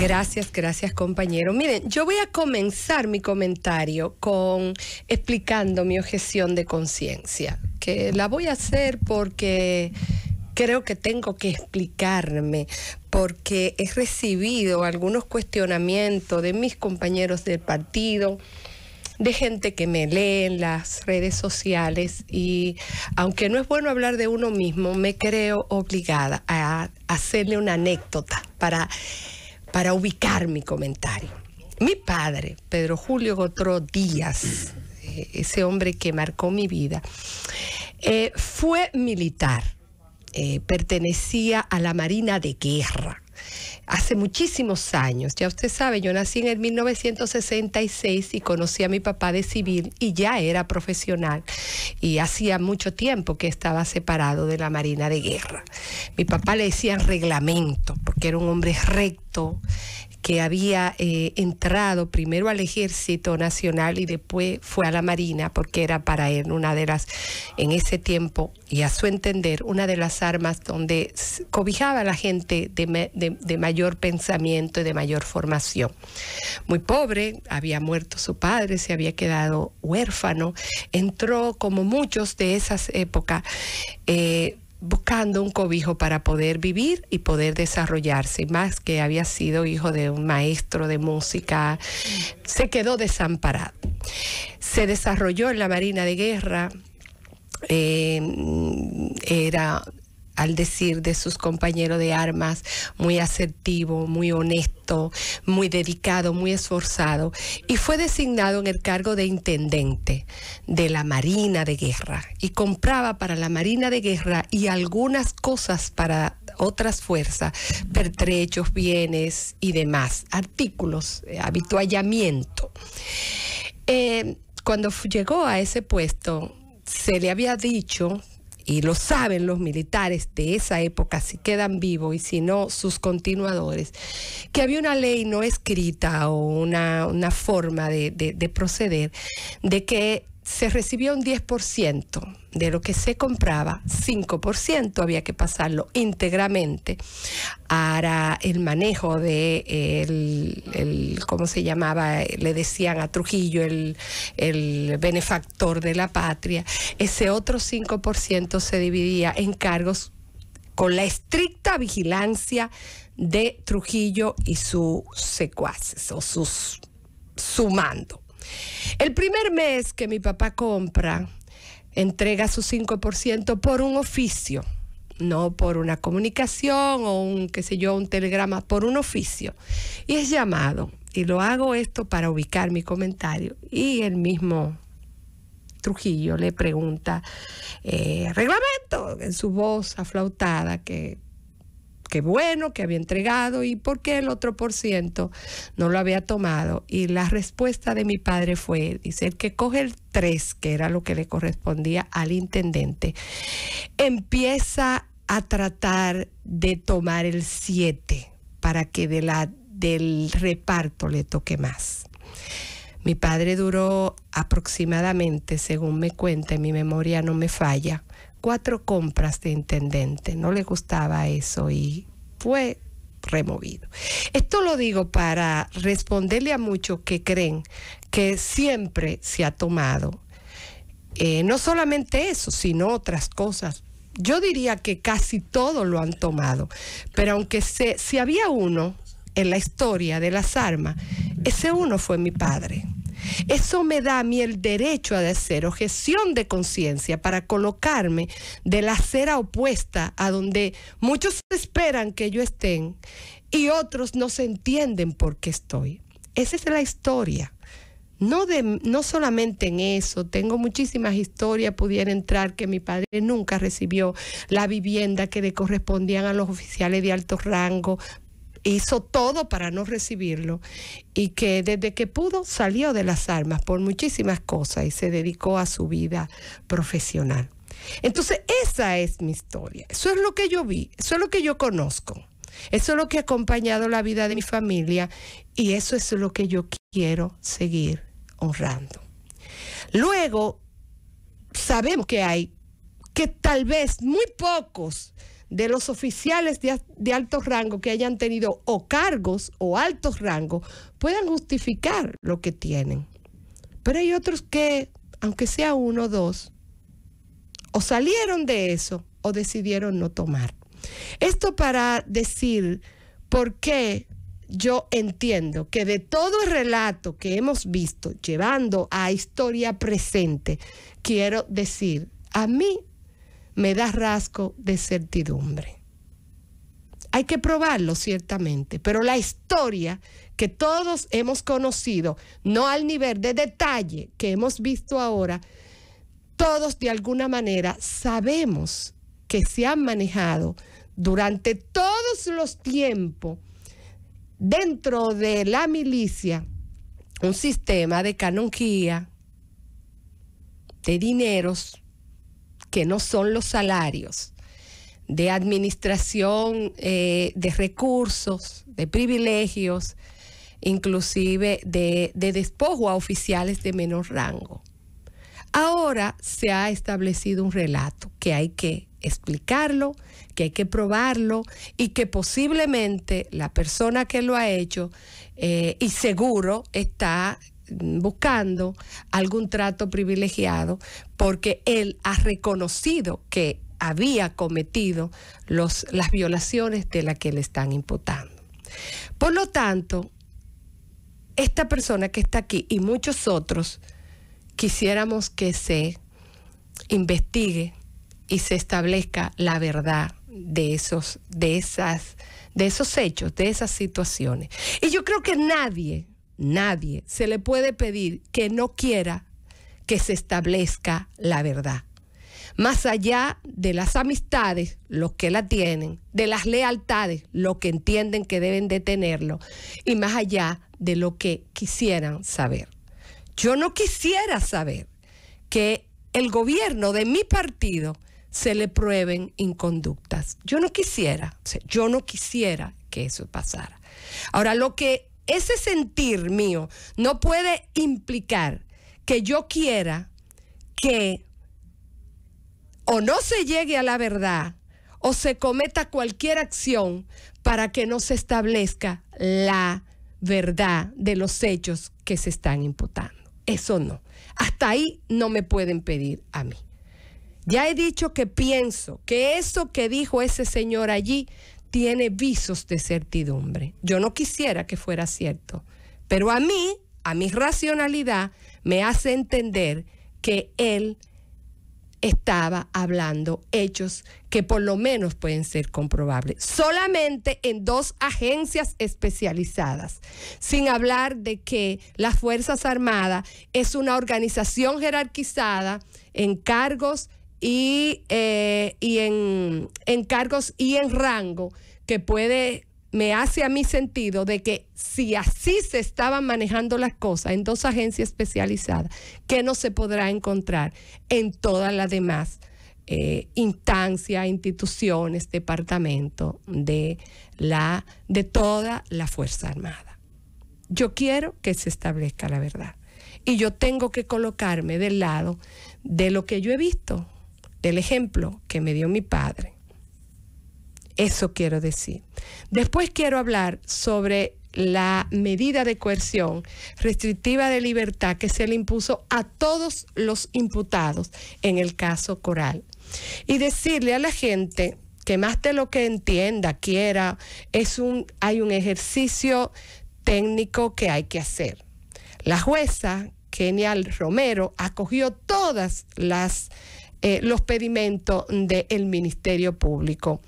Gracias, gracias compañero. Miren, yo voy a comenzar mi comentario con explicando mi objeción de conciencia, que la voy a hacer porque creo que tengo que explicarme, porque he recibido algunos cuestionamientos de mis compañeros del partido, de gente que me lee en las redes sociales y aunque no es bueno hablar de uno mismo, me creo obligada a hacerle una anécdota para para ubicar mi comentario. Mi padre, Pedro Julio Gotró Díaz, eh, ese hombre que marcó mi vida, eh, fue militar, eh, pertenecía a la Marina de Guerra hace muchísimos años. Ya usted sabe, yo nací en el 1966 y conocí a mi papá de civil y ya era profesional y hacía mucho tiempo que estaba separado de la Marina de Guerra. Mi papá le decía reglamento porque era un hombre recto, que había eh, entrado primero al Ejército Nacional y después fue a la Marina, porque era para él una de las, en ese tiempo, y a su entender, una de las armas donde cobijaba a la gente de, mayor pensamiento y de mayor formación. Muy pobre, había muerto su padre, se había quedado huérfano, entró como muchos de esas épocas. Eh, buscando un cobijo para poder vivir y poder desarrollarse, más que había sido hijo de un maestro de música, se quedó desamparado. Se desarrolló en la Marina de Guerra, eh, era al decir de sus compañeros de armas, muy asertivo, muy honesto, muy dedicado, muy esforzado, y fue designado en el cargo de intendente de la Marina de Guerra y compraba para la Marina de Guerra y algunas cosas para otras fuerzas, pertrechos, bienes y demás, artículos, eh, habituallamiento. Eh, cuando llegó a ese puesto, se le había dicho y lo saben los militares de esa época, si quedan vivos y si no, sus continuadores, que había una ley no escrita o una, forma de proceder de que se recibía un 10% de lo que se compraba, 5% había que pasarlo íntegramente para el manejo de el, ¿cómo se llamaba? Le decían a Trujillo, el, benefactor de la patria. Ese otro 5% se dividía en cargos con la estricta vigilancia de Trujillo y sus secuaces o sus su mando. El primer mes que mi papá compra, entrega su 5% por un oficio, no por una comunicación o un, qué sé yo, un telegrama, por un oficio. Y es llamado, y lo hago esto para ubicar mi comentario, y el mismo Trujillo le pregunta, eh, reglamento, en su voz aflautada, que qué bueno, que había entregado y por qué el otro por ciento no lo había tomado. Y la respuesta de mi padre fue, dice, el que coge el 3, que era lo que le correspondía al intendente, empieza a tratar de tomar el 7 para que de la, del reparto le toque más. Mi padre duró aproximadamente, según me cuenta, mi memoria no me falla, cuatro compras de intendente. No le gustaba eso y fue removido. Esto lo digo para responderle a muchos que creen que siempre se ha tomado eh, no solamente eso, sino otras cosas. Yo diría que casi todo lo han tomado, pero aunque se, si había uno en la historia de las armas, ese uno fue mi padre. Eso me da a mí el derecho a hacer objeción de conciencia para colocarme de la acera opuesta a donde muchos esperan que yo esté y otros no se entienden por qué estoy. Esa es la historia. No, de, no solamente en eso, tengo muchísimas historias, pudiera entrar que mi padre nunca recibió la vivienda que le correspondían a los oficiales de alto rango, hizo todo para no recibirlo y que desde que pudo salió de las armas por muchísimas cosas y se dedicó a su vida profesional. Entonces, esa es mi historia. Eso es lo que yo vi, eso es lo que yo conozco. Eso es lo que ha acompañado la vida de mi familia y eso es lo que yo quiero seguir honrando. Luego, sabemos que hay que tal vez muy pocos de los oficiales de, alto rango que hayan tenido o cargos o altos rangos puedan justificar lo que tienen. Pero hay otros que, aunque sea uno o dos, o salieron de eso o decidieron no tomar. Esto para decir por qué yo entiendo que de todo el relato que hemos visto llevando a historia presente, quiero decir, a mí me da rasgo de certidumbre. Hay que probarlo ciertamente, pero la historia que todos hemos conocido, no al nivel de detalle que hemos visto ahora, todos de alguna manera sabemos que se han manejado durante todos los tiempos dentro de la milicia un sistema de canonjía, de dineros, que no son los salarios, de administración eh, de recursos, de privilegios, inclusive de, despojo a oficiales de menor rango. Ahora se ha establecido un relato que hay que explicarlo, que hay que probarlo y que posiblemente la persona que lo ha hecho eh, y seguro está buscando algún trato privilegiado porque él ha reconocido que había cometido los, las violaciones de las que le están imputando. Por lo tanto, esta persona que está aquí y muchos otros, quisiéramos que se investigue y se establezca la verdad de esos, de esas, de esos hechos, de esas situaciones. Y yo creo que nadie, nadie se le puede pedir que no quiera que se establezca la verdad. Más allá de las amistades, los que la tienen, de las lealtades, los que entienden que deben de tenerlo, y más allá de lo que quisieran saber. Yo no quisiera saber que el gobierno de mi partido se le prueben inconductas. Yo no quisiera, yo no quisiera que eso pasara. Ahora, lo que ese sentir mío no puede implicar que yo quiera que o no se llegue a la verdad o se cometa cualquier acción para que no se establezca la verdad de los hechos que se están imputando. Eso no. Hasta ahí no me pueden pedir a mí. Ya he dicho que pienso que eso que dijo ese señor allí tiene visos de certidumbre. Yo no quisiera que fuera cierto, pero a mí, a mi racionalidad, me hace entender que él estaba hablando hechos que por lo menos pueden ser comprobables, solamente en dos agencias especializadas, sin hablar de que las Fuerzas Armadas es una organización jerarquizada en cargos y, eh, y en, cargos y en rango que puede me hace a mi sentido de que si así se estaban manejando las cosas en dos agencias especializadas, que no se podrá encontrar en todas las demás eh, instancias, instituciones, departamentos de, la, de toda la Fuerza Armada. Yo quiero que se establezca la verdad. Y yo tengo que colocarme del lado de lo que yo he visto, del ejemplo que me dio mi padre. Eso quiero decir. Después quiero hablar sobre la medida de coerción restrictiva de libertad que se le impuso a todos los imputados en el caso Coral. Y decirle a la gente que más de lo que entienda, quiera, es un, hay un ejercicio técnico que hay que hacer. La jueza Genial Romero acogió todas las eh, los pedimentos del Ministerio Público,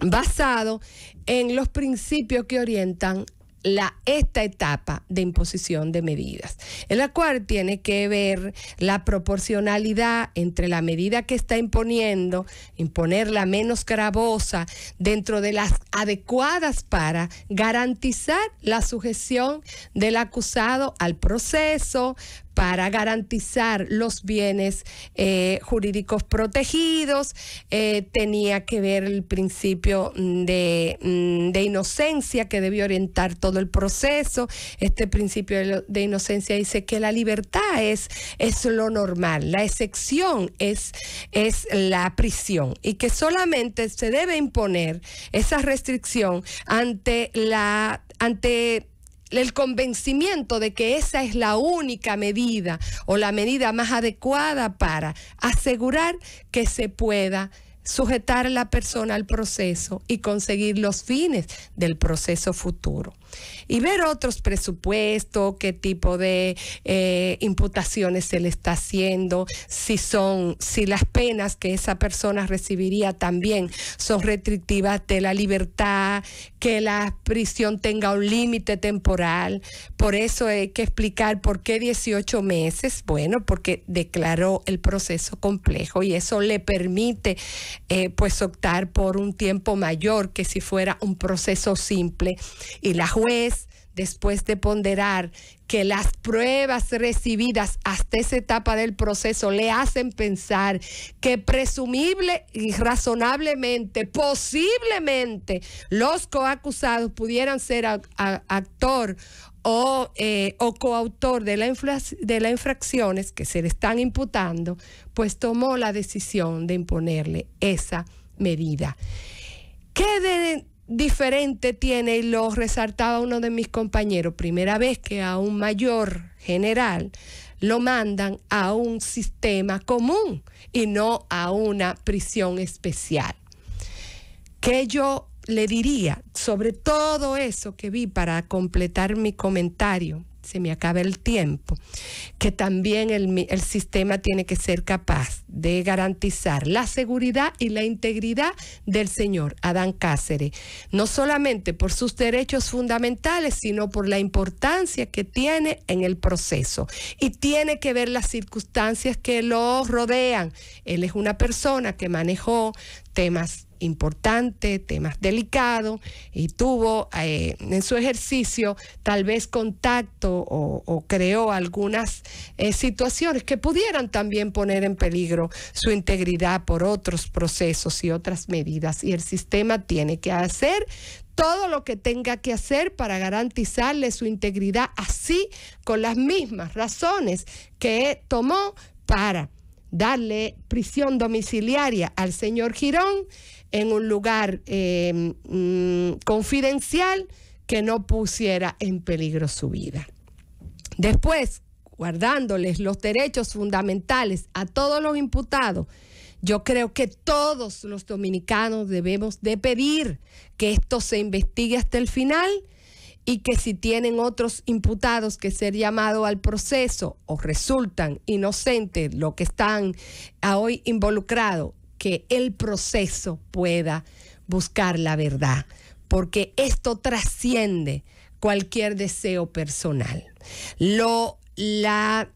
basado en los principios que orientan la, esta etapa de imposición de medidas, en la cual tiene que ver la proporcionalidad entre la medida que está imponiendo, imponerla menos gravosa dentro de las adecuadas para garantizar la sujeción del acusado al proceso, para garantizar los bienes eh, jurídicos protegidos, eh, tenía que ver el principio de, mm, de inocencia que debió orientar todo el proceso. Este principio de inocencia dice que la libertad es, es lo normal, la excepción es, es la prisión y que solamente se debe imponer esa restricción ante la ante el convencimiento de que esa es la única medida o la medida más adecuada para asegurar que se pueda sujetar a la persona al proceso y conseguir los fines del proceso futuro y ver otros presupuestos, qué tipo de eh, imputaciones se le está haciendo, si son, si las penas que esa persona recibiría también son restrictivas de la libertad, que la prisión tenga un límite temporal. Por eso hay que explicar por qué 18 meses. Bueno, porque declaró el proceso complejo y eso le permite eh, pues optar por un tiempo mayor que si fuera un proceso simple y la justicia después, después de ponderar que las pruebas recibidas hasta esa etapa del proceso le hacen pensar que presumible y razonablemente, posiblemente, los coacusados pudieran ser actor eh, o, coautor de, la de las infracciones que se le están imputando, pues tomó la decisión de imponerle esa medida. ¿Qué diferente tiene, y lo resaltaba uno de mis compañeros, primera vez que a un mayor general lo mandan a un sistema común y no a una prisión especial. ¿Qué yo le diría sobre todo eso que vi para completar mi comentario? Se me acaba el tiempo, que también el, el sistema tiene que ser capaz de garantizar la seguridad y la integridad del señor Adán Cáceres, no solamente por sus derechos fundamentales, sino por la importancia que tiene en el proceso. Y tiene que ver las circunstancias que lo rodean. Él es una persona que manejó temas importantes, temas delicados, y tuvo eh, en su ejercicio tal vez contacto o, creó algunas eh, situaciones que pudieran también poner en peligro su integridad por otros procesos y otras medidas. Y el sistema tiene que hacer todo lo que tenga que hacer para garantizarle su integridad, así con las mismas razones que tomó para darle prisión domiciliaria al señor Girón en un lugar em, mm, confidencial que no pusiera en peligro su vida. Después, guardándoles los derechos fundamentales a todos los imputados, yo creo que todos los dominicanos debemos de pedir que esto se investigue hasta el final y que si tienen otros imputados que ser llamados al proceso o resultan inocentes los que están hoy involucrados, que el proceso pueda buscar la verdad, porque esto trasciende cualquier deseo personal. Lo la,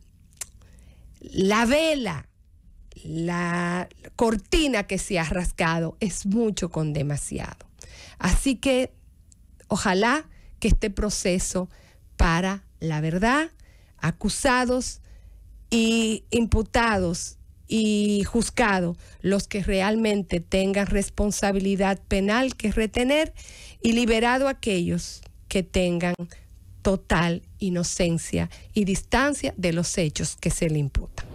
la vela, la cortina que se ha rascado es mucho con demasiado. Así que ojalá que este proceso para la verdad, acusados y imputados y juzgados, los que realmente tengan responsabilidad penal que retener y liberado aquellos que tengan total inocencia y distancia de los hechos que se le imputan.